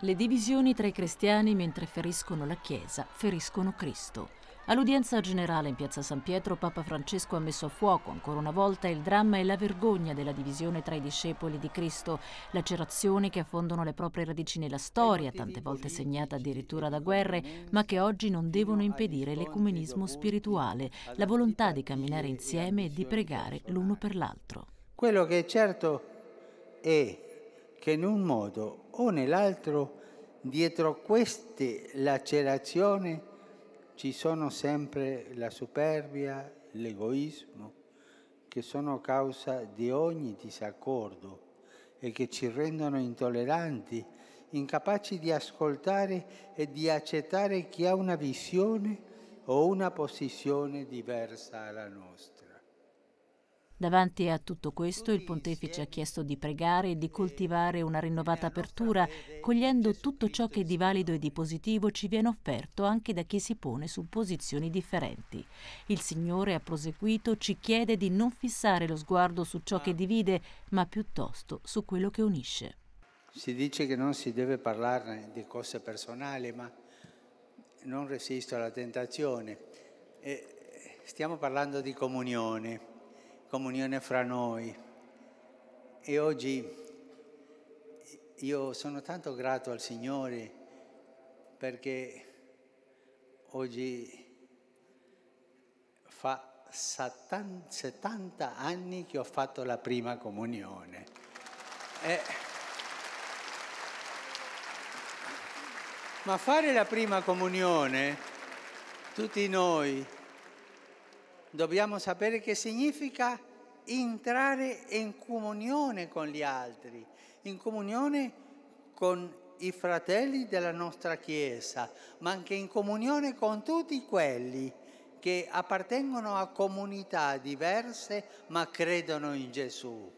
Le divisioni tra i cristiani mentre feriscono la Chiesa feriscono Cristo. All'udienza generale in piazza San Pietro Papa Francesco ha messo a fuoco ancora una volta il dramma e la vergogna della divisione tra i discepoli di Cristo, lacerazioni che affondano le proprie radici nella storia, tante volte segnata addirittura da guerre, ma che oggi non devono impedire l'ecumenismo spirituale, la volontà di camminare insieme e di pregare l'uno per l'altro. Quello che è certo è che in un modo o nell'altro dietro queste lacerazioni ci sono sempre la superbia, l'egoismo, che sono causa di ogni disaccordo e che ci rendono intolleranti, incapaci di ascoltare e di accettare chi ha una visione o una posizione diversa alla nostra. Davanti a tutto questo il pontefice ha chiesto di pregare e di coltivare una rinnovata apertura, cogliendo tutto ciò che di valido e di positivo ci viene offerto anche da chi si pone su posizioni differenti. Il Signore, ha proseguito, ci chiede di non fissare lo sguardo su ciò che divide, ma piuttosto su quello che unisce. Si dice che non si deve parlare di cose personali, ma non resisto alla tentazione. E stiamo parlando di comunione comunione fra noi. E oggi io sono tanto grato al Signore perché oggi fa 70 anni che ho fatto la prima comunione. Eh, ma fare la prima comunione, tutti noi, dobbiamo sapere che significa entrare in comunione con gli altri, in comunione con i fratelli della nostra Chiesa, ma anche in comunione con tutti quelli che appartengono a comunità diverse ma credono in Gesù.